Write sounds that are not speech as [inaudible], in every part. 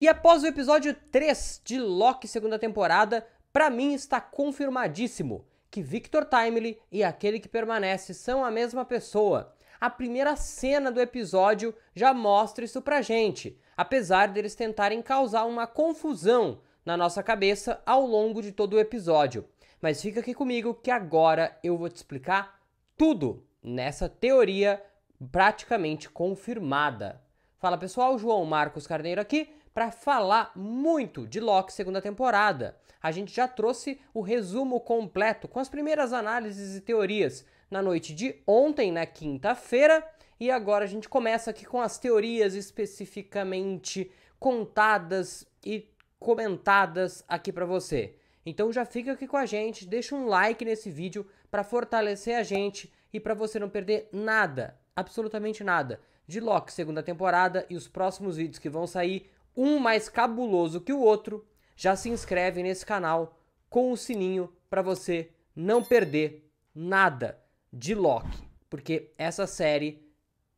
E após o episódio 3 de Loki segunda temporada, para mim está confirmadíssimo que Victor Timely e aquele que permanece são a mesma pessoa. A primeira cena do episódio já mostra isso pra gente, apesar deles tentarem causar uma confusão na nossa cabeça ao longo de todo o episódio. Mas fica aqui comigo que agora eu vou te explicar tudo nessa teoria praticamente confirmada. Fala pessoal, João Marcos Carneiro aqui para falar muito de Loki segunda temporada. A gente já trouxe o resumo completo com as primeiras análises e teorias na noite de ontem, na quinta-feira, e agora a gente começa aqui com as teorias especificamente contadas e comentadas aqui para você. Então já fica aqui com a gente, deixa um like nesse vídeo para fortalecer a gente e para você não perder nada, absolutamente nada, de Loki segunda temporada e os próximos vídeos que vão sair um mais cabuloso que o outro, já se inscreve nesse canal com o sininho para você não perder nada de Loki, porque essa série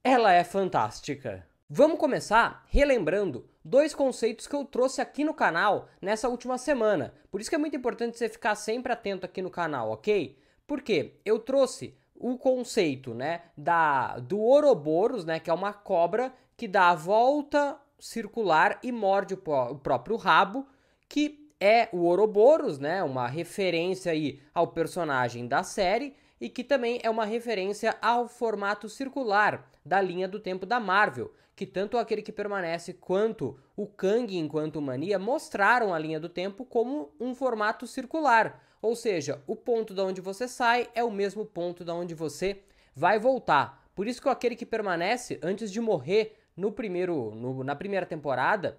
ela é fantástica. Vamos começar relembrando dois conceitos que eu trouxe aqui no canal nessa última semana. Por isso que é muito importante você ficar sempre atento aqui no canal, ok? Porque eu trouxe o conceito, né, da do Ouroboros, né, que é uma cobra que dá a volta circular e morde o próprio rabo, que é o Ouroboros, né? Uma referência aí ao personagem da série e que também é uma referência ao formato circular da linha do tempo da Marvel, que tanto aquele que permanece quanto o Kang enquanto Mania mostraram a linha do tempo como um formato circular, ou seja, o ponto da onde você sai é o mesmo ponto da onde você vai voltar. Por isso que aquele que permanece antes de morrer no primeiro, no, na primeira temporada,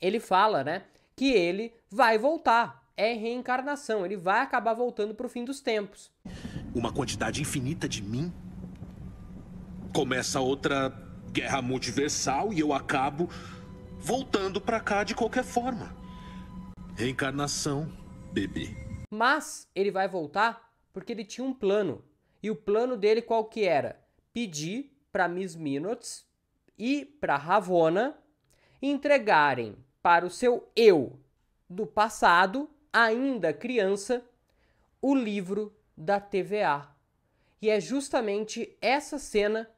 ele fala, né, que ele vai voltar. É reencarnação, ele vai acabar voltando para o fim dos tempos. Uma quantidade infinita de mim começa outra guerra multiversal e eu acabo voltando para cá de qualquer forma. Reencarnação, bebê. Mas ele vai voltar porque ele tinha um plano. E o plano dele qual que era? Pedir para Miss Minutes e para Ravona entregarem para o seu eu do passado, ainda criança, o livro da TVA. E é justamente essa cena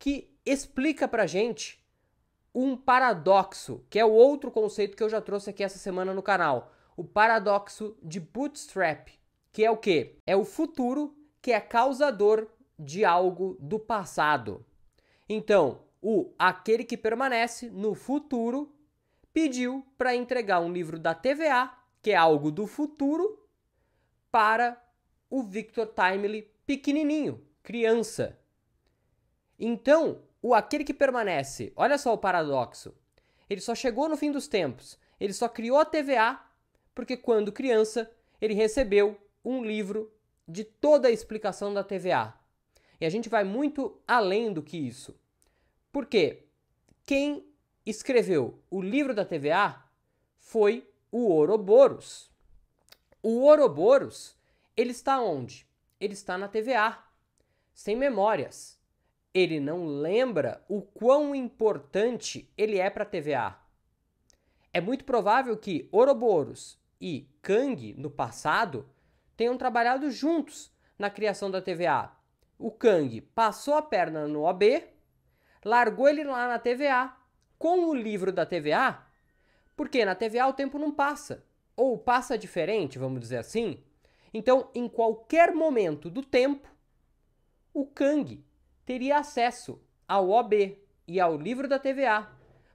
que explica para gente um paradoxo, que é o outro conceito que eu já trouxe aqui essa semana no canal, o paradoxo de bootstrap, que é o que É o futuro que é causador de algo do passado. Então, o Aquele que Permanece, no futuro, pediu para entregar um livro da TVA, que é algo do futuro, para o Victor Timely pequenininho, criança. Então, o Aquele que Permanece, olha só o paradoxo. Ele só chegou no fim dos tempos, ele só criou a TVA porque quando criança ele recebeu um livro de toda a explicação da TVA. E a gente vai muito além do que isso. Porque quem escreveu o livro da TVA foi o Ouroboros. O Ouroboros, ele está onde? Ele está na TVA, sem memórias. Ele não lembra o quão importante ele é para a TVA. É muito provável que Ouroboros e Kang, no passado, tenham trabalhado juntos na criação da TVA. O Kang passou a perna no OB largou ele lá na TVA com o livro da TVA, porque na TVA o tempo não passa, ou passa diferente, vamos dizer assim. Então, em qualquer momento do tempo, o Kang teria acesso ao OB e ao livro da TVA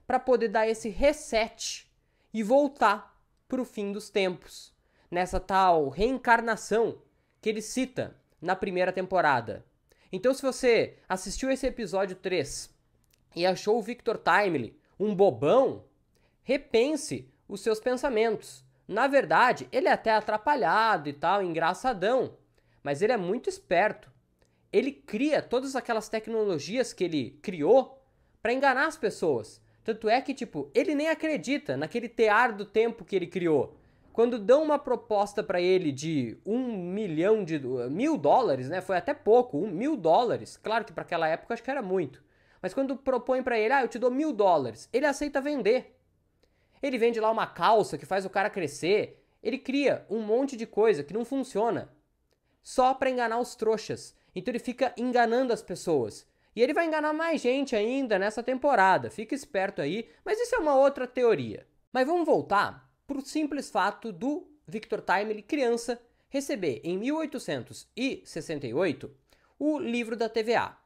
para poder dar esse reset e voltar para o fim dos tempos, nessa tal reencarnação que ele cita na primeira temporada. Então, se você assistiu esse episódio 3 e achou o Victor Timely um bobão, repense os seus pensamentos. Na verdade, ele é até atrapalhado e tal, engraçadão, mas ele é muito esperto. Ele cria todas aquelas tecnologias que ele criou para enganar as pessoas. Tanto é que, tipo, ele nem acredita naquele tear do tempo que ele criou. Quando dão uma proposta para ele de um milhão de. mil dólares, né? Foi até pouco, um mil dólares. Claro que para aquela época acho que era muito. Mas quando propõe para ele, ah, eu te dou mil dólares, ele aceita vender. Ele vende lá uma calça que faz o cara crescer. Ele cria um monte de coisa que não funciona só para enganar os trouxas. Então ele fica enganando as pessoas. E ele vai enganar mais gente ainda nessa temporada. Fica esperto aí, mas isso é uma outra teoria. Mas vamos voltar para o simples fato do Victor Timely, criança, receber em 1868 o livro da TVA,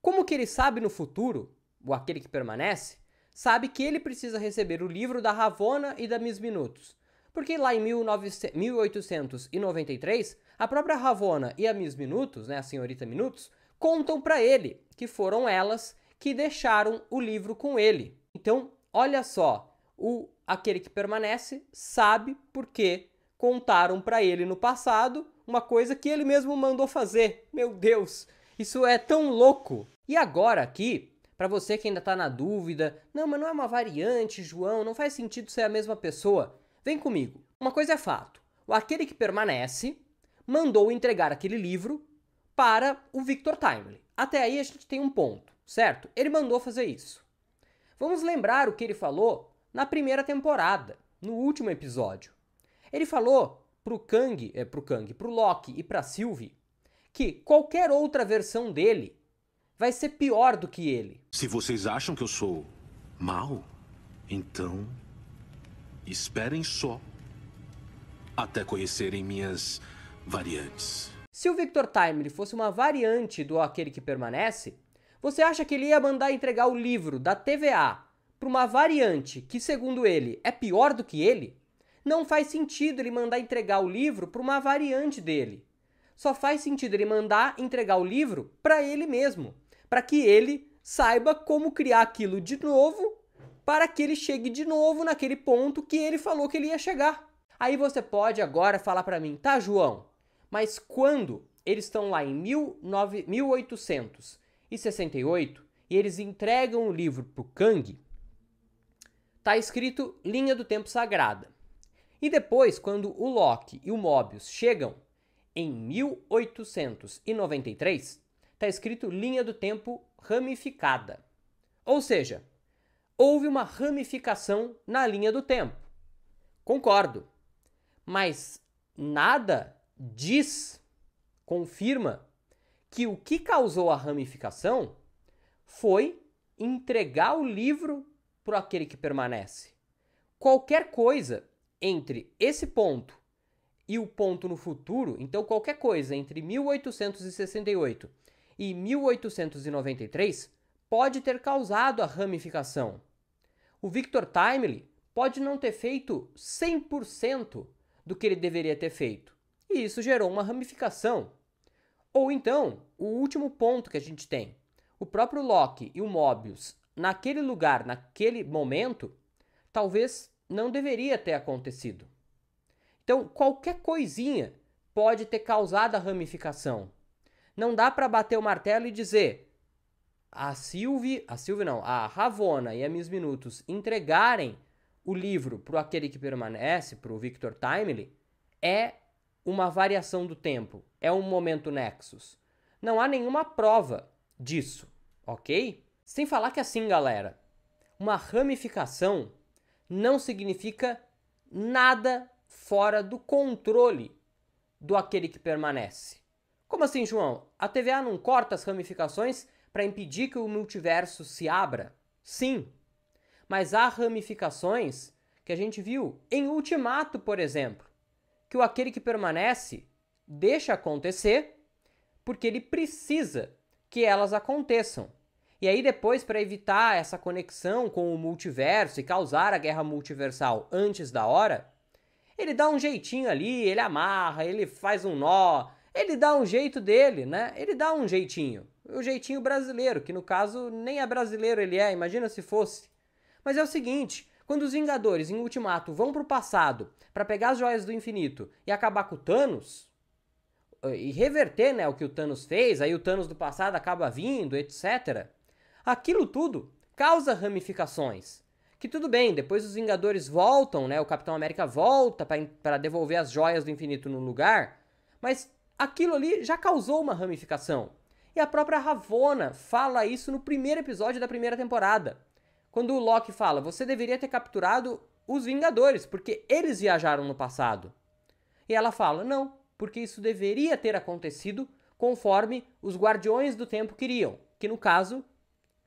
como que ele sabe no futuro, ou aquele que permanece, sabe que ele precisa receber o livro da Ravona e da Miss Minutos? Porque lá em 1893, a própria Ravona e a Miss Minutos, né, a senhorita Minutos, contam para ele que foram elas que deixaram o livro com ele. Então, olha só, o aquele que permanece sabe porque contaram para ele no passado uma coisa que ele mesmo mandou fazer. Meu Deus, isso é tão louco. E agora aqui, para você que ainda está na dúvida, não, mas não é uma variante, João, não faz sentido ser a mesma pessoa. Vem comigo. Uma coisa é fato: o aquele que permanece mandou entregar aquele livro para o Victor Timely. Até aí a gente tem um ponto, certo? Ele mandou fazer isso. Vamos lembrar o que ele falou na primeira temporada, no último episódio. Ele falou pro Kang, é pro Kang, pro Loki e pra Sylvie que qualquer outra versão dele vai ser pior do que ele. Se vocês acham que eu sou mal, então esperem só até conhecerem minhas variantes. Se o Victor Timely fosse uma variante do Aquele que Permanece, você acha que ele ia mandar entregar o livro da TVA para uma variante que, segundo ele, é pior do que ele? Não faz sentido ele mandar entregar o livro para uma variante dele só faz sentido ele mandar entregar o livro para ele mesmo, para que ele saiba como criar aquilo de novo, para que ele chegue de novo naquele ponto que ele falou que ele ia chegar. Aí você pode agora falar para mim, tá, João? Mas quando eles estão lá em 1868 e eles entregam o livro pro Kang, tá escrito linha do tempo sagrada. E depois, quando o Loki e o Mobius chegam em 1893, está escrito linha do tempo ramificada. Ou seja, houve uma ramificação na linha do tempo. Concordo. Mas nada diz, confirma, que o que causou a ramificação foi entregar o livro para aquele que permanece. Qualquer coisa entre esse ponto e o ponto no futuro, então qualquer coisa entre 1868 e 1893 pode ter causado a ramificação. O Victor Timely pode não ter feito 100% do que ele deveria ter feito, e isso gerou uma ramificação. Ou então, o último ponto que a gente tem, o próprio Locke e o Mobius, naquele lugar, naquele momento, talvez não deveria ter acontecido. Então, qualquer coisinha pode ter causado a ramificação. Não dá para bater o martelo e dizer a Silvi, a Silvi não, a Ravona e a Miss Minutos entregarem o livro para aquele que permanece, para o Victor Timely, é uma variação do tempo, é um momento nexus. Não há nenhuma prova disso, ok? Sem falar que é assim, galera, uma ramificação não significa nada fora do controle do aquele que permanece. Como assim, João? A TVA não corta as ramificações para impedir que o multiverso se abra? Sim. Mas há ramificações que a gente viu em Ultimato, por exemplo, que o aquele que permanece deixa acontecer porque ele precisa que elas aconteçam. E aí depois para evitar essa conexão com o multiverso e causar a guerra multiversal antes da hora, ele dá um jeitinho ali, ele amarra, ele faz um nó, ele dá um jeito dele, né? Ele dá um jeitinho. O jeitinho brasileiro, que no caso nem é brasileiro ele é, imagina se fosse. Mas é o seguinte, quando os Vingadores em Ultimato vão pro passado para pegar as joias do infinito e acabar com o Thanos, eh, e reverter, né, o que o Thanos fez, aí o Thanos do passado acaba vindo, etc. Aquilo tudo causa ramificações. Que tudo bem, depois os Vingadores voltam, né? O Capitão América volta para devolver as joias do infinito no lugar, mas aquilo ali já causou uma ramificação. E a própria Ravona fala isso no primeiro episódio da primeira temporada. Quando o Loki fala: "Você deveria ter capturado os Vingadores, porque eles viajaram no passado". E ela fala: "Não, porque isso deveria ter acontecido conforme os Guardiões do Tempo queriam", que no caso,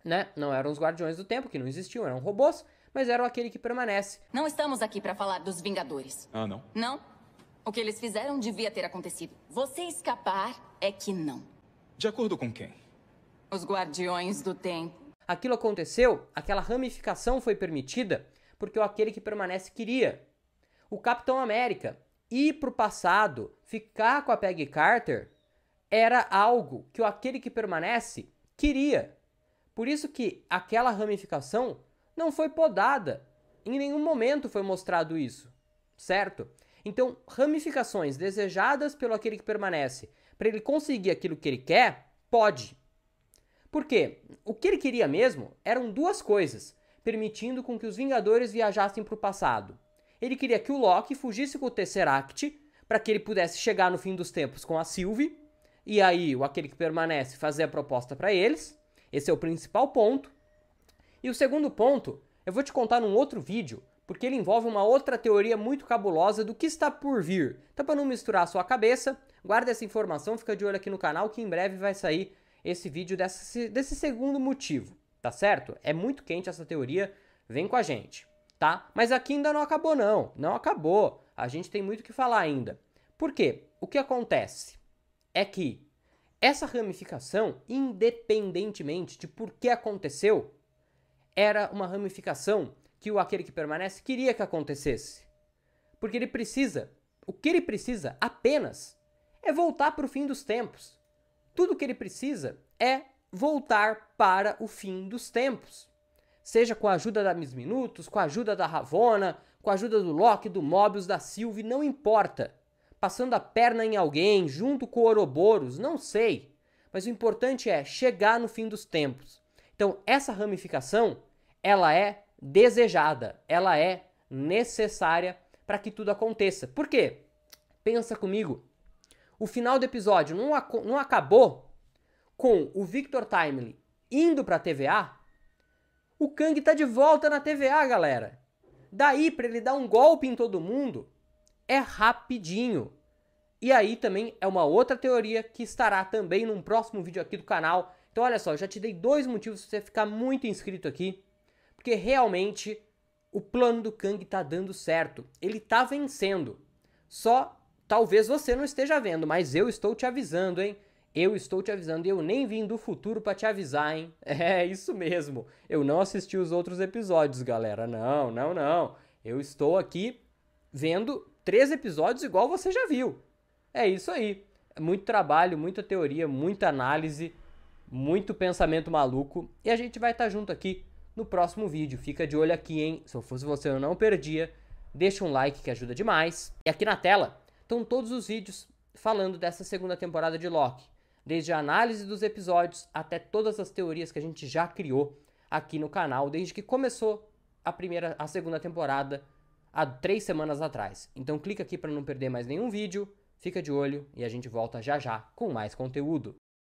né, não eram os Guardiões do Tempo, que não existiam, eram robôs, mas eram aquele que permanece. Não estamos aqui para falar dos Vingadores. Ah, não? Não? O que eles fizeram devia ter acontecido. Você escapar é que não. De acordo com quem? Os Guardiões do Tempo. Aquilo aconteceu, aquela ramificação foi permitida, porque é o aquele que permanece queria. O Capitão América ir pro passado, ficar com a Peggy Carter, era algo que o aquele que permanece queria. Por isso que aquela ramificação não foi podada. Em nenhum momento foi mostrado isso, certo? Então, ramificações desejadas pelo aquele que permanece, para ele conseguir aquilo que ele quer, pode. Porque o que ele queria mesmo eram duas coisas, permitindo com que os Vingadores viajassem para o passado. Ele queria que o Loki fugisse com o Tesseract para que ele pudesse chegar no fim dos tempos com a Sylvie, e aí o aquele que permanece fazer a proposta para eles. Esse é o principal ponto. E o segundo ponto, eu vou te contar num outro vídeo, porque ele envolve uma outra teoria muito cabulosa do que está por vir. Então, para não misturar a sua cabeça, guarda essa informação, fica de olho aqui no canal que em breve vai sair esse vídeo dessa, desse segundo motivo, tá certo? É muito quente essa teoria, vem com a gente, tá? Mas aqui ainda não acabou não, não acabou. A gente tem muito o que falar ainda. Por quê? O que acontece é que essa ramificação, independentemente de por que aconteceu, era uma ramificação que o aquele que permanece queria que acontecesse. Porque ele precisa, o que ele precisa apenas é voltar para o fim dos tempos. Tudo o que ele precisa é voltar para o fim dos tempos. Seja com a ajuda da Miss Minutos, com a ajuda da Ravona, com a ajuda do Loki, do Mobius, da Sylvie, não importa. Passando a perna em alguém, junto com o Ouroboros, não sei. Mas o importante é chegar no fim dos tempos. Então, essa ramificação, ela é desejada, ela é necessária para que tudo aconteça. Por quê? Pensa comigo. O final do episódio não, ac não acabou com o Victor Timely indo para a TVA? O Kang está de volta na TVA, galera. Daí para ele dar um golpe em todo mundo é rapidinho. E aí também é uma outra teoria que estará também num próximo vídeo aqui do canal então olha só, já te dei dois motivos para você ficar muito inscrito aqui, porque realmente o plano do Kang tá dando certo. Ele tá vencendo. Só talvez você não esteja vendo, mas eu estou te avisando, hein? Eu estou te avisando, eu nem vim do futuro para te avisar, hein? [laughs] É isso mesmo. Eu não assisti os outros episódios, galera. Não, não, não. Eu estou aqui vendo três episódios igual você já viu. É isso aí. Muito trabalho, muita teoria, muita análise muito pensamento maluco e a gente vai estar tá junto aqui no próximo vídeo. Fica de olho aqui, hein? Se eu fosse você, eu não perdia. Deixa um like que ajuda demais. E aqui na tela estão todos os vídeos falando dessa segunda temporada de Loki, desde a análise dos episódios até todas as teorias que a gente já criou aqui no canal desde que começou a primeira, a segunda temporada há três semanas atrás. Então clica aqui para não perder mais nenhum vídeo. Fica de olho e a gente volta já já com mais conteúdo.